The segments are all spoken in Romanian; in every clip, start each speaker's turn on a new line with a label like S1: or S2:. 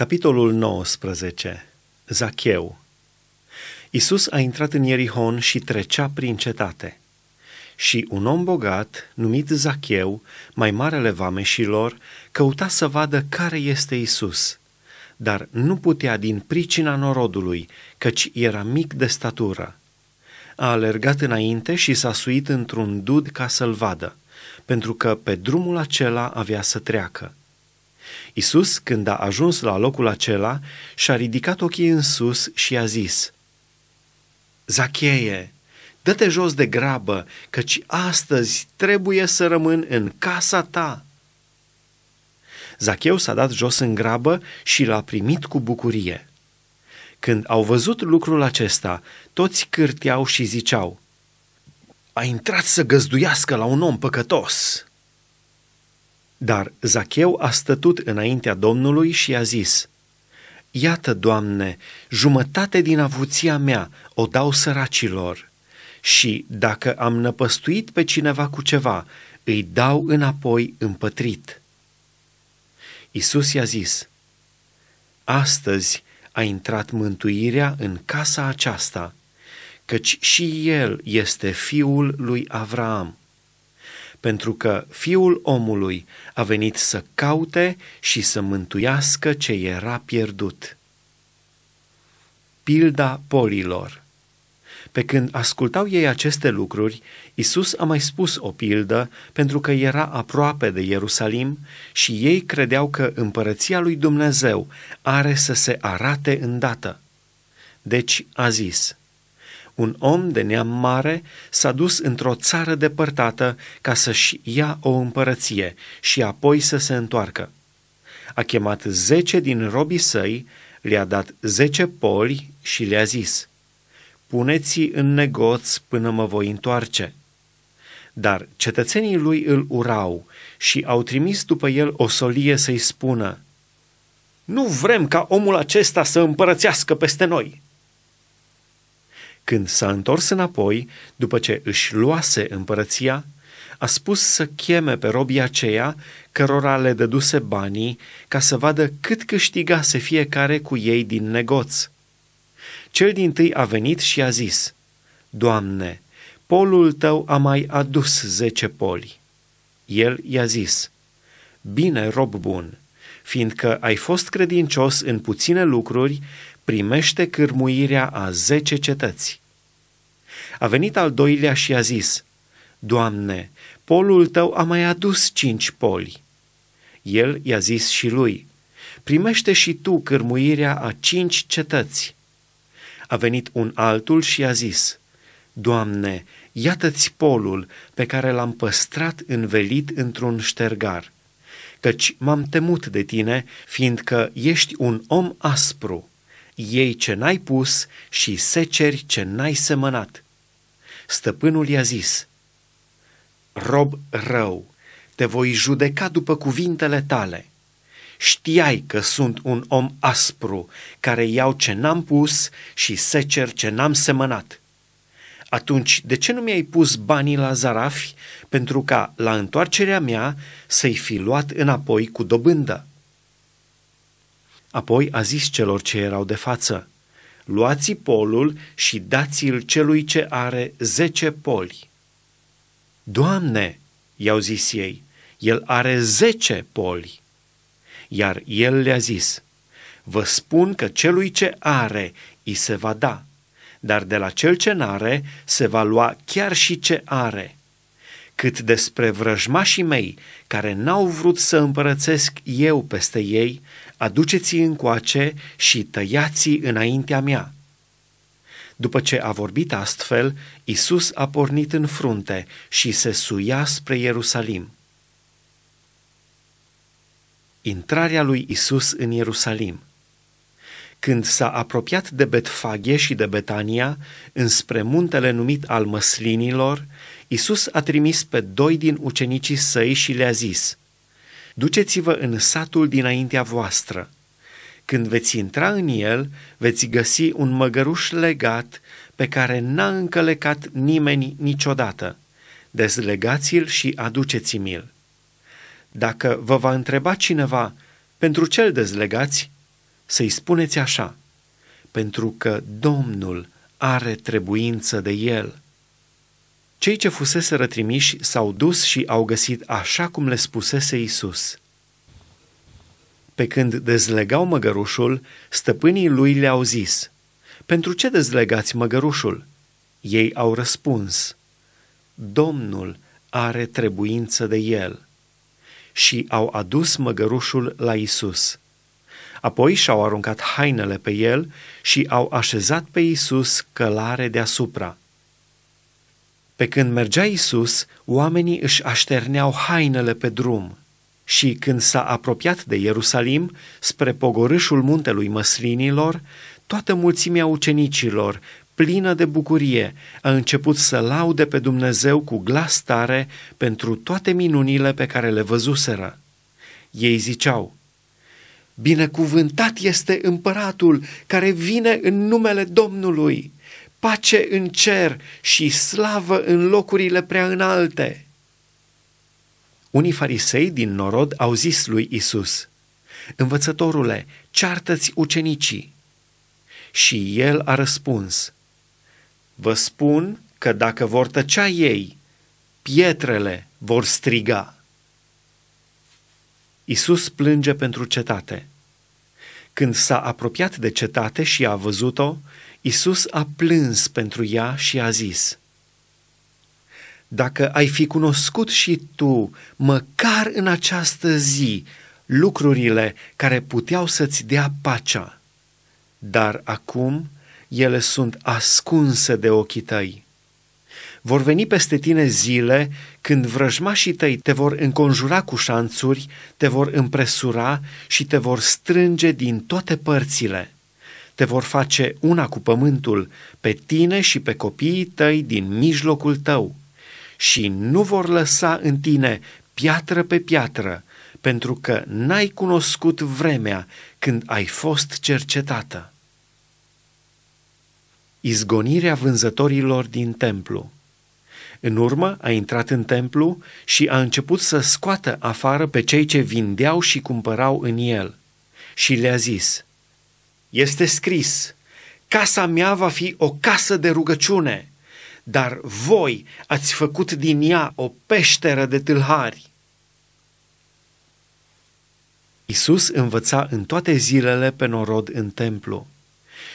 S1: Capitolul 19. Zacheu Isus a intrat în Ierihon și trecea prin cetate. Și un om bogat, numit Zacheu, mai marele vameșilor, căuta să vadă care este Isus, dar nu putea din pricina norodului, căci era mic de statură. A alergat înainte și s-a suit într-un dud ca să-l vadă, pentru că pe drumul acela avea să treacă. Isus, când a ajuns la locul acela, și-a ridicat ochii în sus și i-a zis, Zacheie, dă-te jos de grabă, căci astăzi trebuie să rămân în casa ta. Zacheu s-a dat jos în grabă și l-a primit cu bucurie. Când au văzut lucrul acesta, toți cârteau și ziceau, A intrat să găzduiască la un om păcătos!' Dar Zacheu a stătut înaintea Domnului și a zis, Iată, Doamne, jumătate din avuția mea o dau săracilor și, dacă am năpăstuit pe cineva cu ceva, îi dau înapoi împătrit. Isus i-a zis, Astăzi a intrat mântuirea în casa aceasta, căci și el este fiul lui Avraam pentru că Fiul omului a venit să caute și să mântuiască ce era pierdut. Pilda polilor Pe când ascultau ei aceste lucruri, Isus a mai spus o pildă pentru că era aproape de Ierusalim și ei credeau că împărăția lui Dumnezeu are să se arate îndată. Deci a zis – un om de neam mare s-a dus într-o țară depărtată ca să-și ia o împărăție și apoi să se întoarcă. A chemat zece din robii săi, le-a dat zece poli și le-a zis, Puneți în negoț până mă voi întoarce. Dar cetățenii lui îl urau și au trimis după el o solie să-i spună, Nu vrem ca omul acesta să împărățească peste noi!' Când s-a întors înapoi, după ce își luase împărăția, a spus să cheme pe robii aceia cărora le dăduse banii ca să vadă cât câștigase fiecare cu ei din negoț. Cel din tâi a venit și a zis, Doamne, polul tău a mai adus zece poli. El i-a zis, Bine, rob bun, fiindcă ai fost credincios în puține lucruri, primește cârmuirea a zece cetăți. A venit al doilea și a zis, Doamne, polul tău a mai adus cinci poli. El i-a zis și lui, primește și tu cârmuirea a cinci cetăți. A venit un altul și a zis, Doamne, iată-ți polul pe care l-am păstrat învelit într-un ștergar, căci m-am temut de tine, fiindcă ești un om aspru iei ce n-ai pus și seceri ce n-ai semănat. Stăpânul i-a zis, Rob rău, te voi judeca după cuvintele tale. Știai că sunt un om aspru, care iau ce n-am pus și secer ce n-am semănat. Atunci, de ce nu mi-ai pus banii la zarafi pentru ca, la întoarcerea mea, să-i fi luat înapoi cu dobândă?" Apoi a zis celor ce erau de față, luați polul și dați-l celui ce are zece poli. Doamne, i-au zis ei, el are zece poli. Iar el le-a zis, vă spun că celui ce are îi se va da, dar de la cel ce n-are se va lua chiar și ce are. Cât despre vrăjmașii mei, care n-au vrut să împărățesc eu peste ei, aduceți încoace și tăiați înaintea mea. După ce a vorbit astfel, Isus a pornit în frunte și se suia spre Ierusalim. Intrarea lui Isus în Ierusalim. Când s-a apropiat de Betfaghe și de Betania, înspre muntele numit al măslinilor, Isus a trimis pe doi din ucenicii săi și le-a zis – duceți-vă în satul dinaintea voastră. Când veți intra în el, veți găsi un măgăruș legat pe care n-a încălecat nimeni niciodată. Dezlegați-l și aduceți-mi-l. Dacă vă va întreba cineva, pentru ce îl dezlegați, să-i spuneți așa, pentru că Domnul are trebuință de el. Cei ce fusese rătrimiși s-au dus și au găsit așa cum le spusese Isus. Pe când dezlegau măgărușul, stăpânii lui le-au zis, Pentru ce dezlegați măgărușul? Ei au răspuns, Domnul are trebuință de el. Și au adus măgărușul la Isus. Apoi și-au aruncat hainele pe el și au așezat pe Isus călare deasupra – pe când mergea Isus, oamenii își așterneau hainele pe drum și când s-a apropiat de Ierusalim, spre pogorâșul muntelui măslinilor, toată mulțimea ucenicilor, plină de bucurie, a început să laude pe Dumnezeu cu glas tare pentru toate minunile pe care le văzuseră. Ei ziceau, Binecuvântat este împăratul care vine în numele Domnului! pace în cer și slavă în locurile prea înalte. Unii farisei din norod au zis lui Isus, Învățătorule, ceartă-ți ucenicii. Și el a răspuns, Vă spun că dacă vor tăcea ei, pietrele vor striga. Isus plânge pentru cetate. Când s-a apropiat de cetate și a văzut-o, Isus a plâns pentru ea și a zis, Dacă ai fi cunoscut și tu, măcar în această zi, lucrurile care puteau să-ți dea pacea, dar acum ele sunt ascunse de ochii tăi. Vor veni peste tine zile când vrăjmașii tăi te vor înconjura cu șanțuri, te vor împresura și te vor strânge din toate părțile te vor face una cu pământul, pe tine și pe copiii tăi din mijlocul tău, și nu vor lăsa în tine piatră pe piatră, pentru că n-ai cunoscut vremea când ai fost cercetată. Izgonirea vânzătorilor din templu. În urmă a intrat în templu și a început să scoată afară pe cei ce vindeau și cumpărau în el. Și le-a zis – este scris, casa mea va fi o casă de rugăciune, dar voi ați făcut din ea o peșteră de tâlhari. Isus învăța în toate zilele pe norod în templu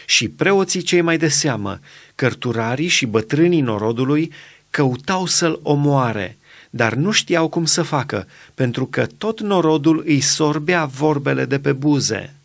S1: și preoții cei mai de seamă, cărturarii și bătrânii norodului, căutau să-l omoare, dar nu știau cum să facă, pentru că tot norodul îi sorbea vorbele de pe buze.